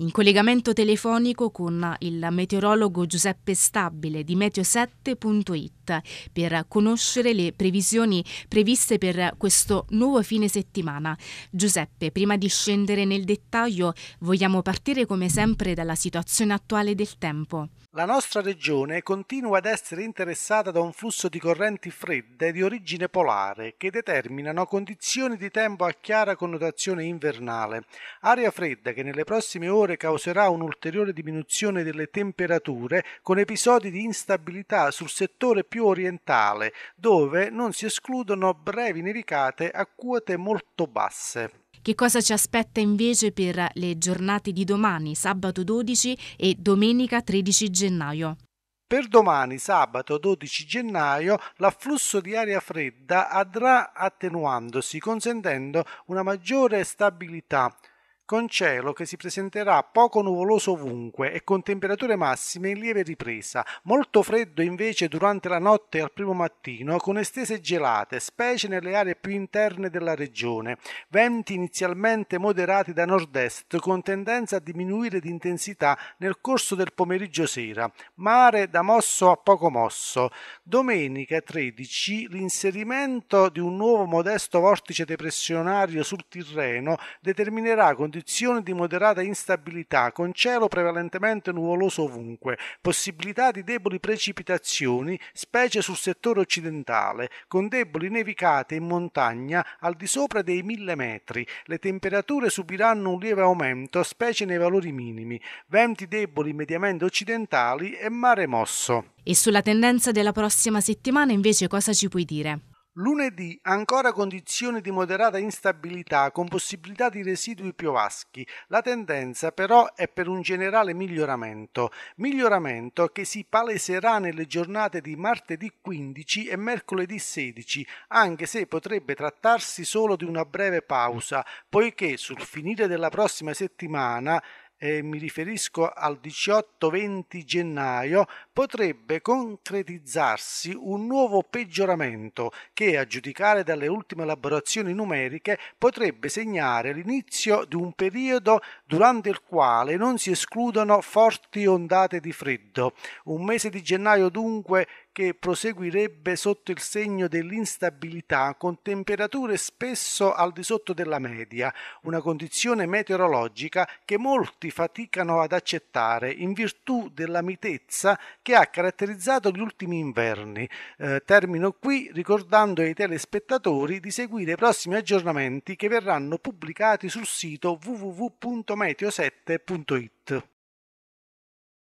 in collegamento telefonico con il meteorologo Giuseppe Stabile di meteo7.it per conoscere le previsioni previste per questo nuovo fine settimana. Giuseppe, prima di scendere nel dettaglio, vogliamo partire come sempre dalla situazione attuale del tempo. La nostra regione continua ad essere interessata da un flusso di correnti fredde di origine polare che determinano condizioni di tempo a chiara connotazione invernale. Aria fredda che nelle prossime ore maggiore causerà un'ulteriore diminuzione delle temperature con episodi di instabilità sul settore più orientale, dove non si escludono brevi nevicate a quote molto basse. Che cosa ci aspetta invece per le giornate di domani, sabato 12 e domenica 13 gennaio? Per domani, sabato 12 gennaio, l'afflusso di aria fredda andrà attenuandosi, consentendo una maggiore stabilità con cielo che si presenterà poco nuvoloso ovunque e con temperature massime in lieve ripresa, molto freddo invece durante la notte e al primo mattino, con estese gelate, specie nelle aree più interne della regione, venti inizialmente moderati da nord-est con tendenza a diminuire di intensità nel corso del pomeriggio sera, mare da mosso a poco mosso. Domenica 13 l'inserimento di un nuovo modesto vortice depressionario sul Tirreno determinerà condizioni condizioni di moderata instabilità, con cielo prevalentemente nuvoloso ovunque, possibilità di deboli precipitazioni, specie sul settore occidentale, con deboli nevicate in montagna al di sopra dei mille metri. Le temperature subiranno un lieve aumento, specie nei valori minimi, venti deboli mediamente occidentali e mare mosso. E sulla tendenza della prossima settimana invece cosa ci puoi dire? Lunedì ancora condizioni di moderata instabilità con possibilità di residui piovaschi. La tendenza però è per un generale miglioramento, miglioramento che si paleserà nelle giornate di martedì 15 e mercoledì 16, anche se potrebbe trattarsi solo di una breve pausa, poiché sul finire della prossima settimana eh, mi riferisco al 18-20 gennaio, potrebbe concretizzarsi un nuovo peggioramento che, a giudicare dalle ultime elaborazioni numeriche, potrebbe segnare l'inizio di un periodo durante il quale non si escludono forti ondate di freddo. Un mese di gennaio dunque che proseguirebbe sotto il segno dell'instabilità con temperature spesso al di sotto della media, una condizione meteorologica che molti faticano ad accettare in virtù della mitezza che che ha caratterizzato gli ultimi inverni. Eh, termino qui ricordando ai telespettatori di seguire i prossimi aggiornamenti che verranno pubblicati sul sito www.meteo7.it.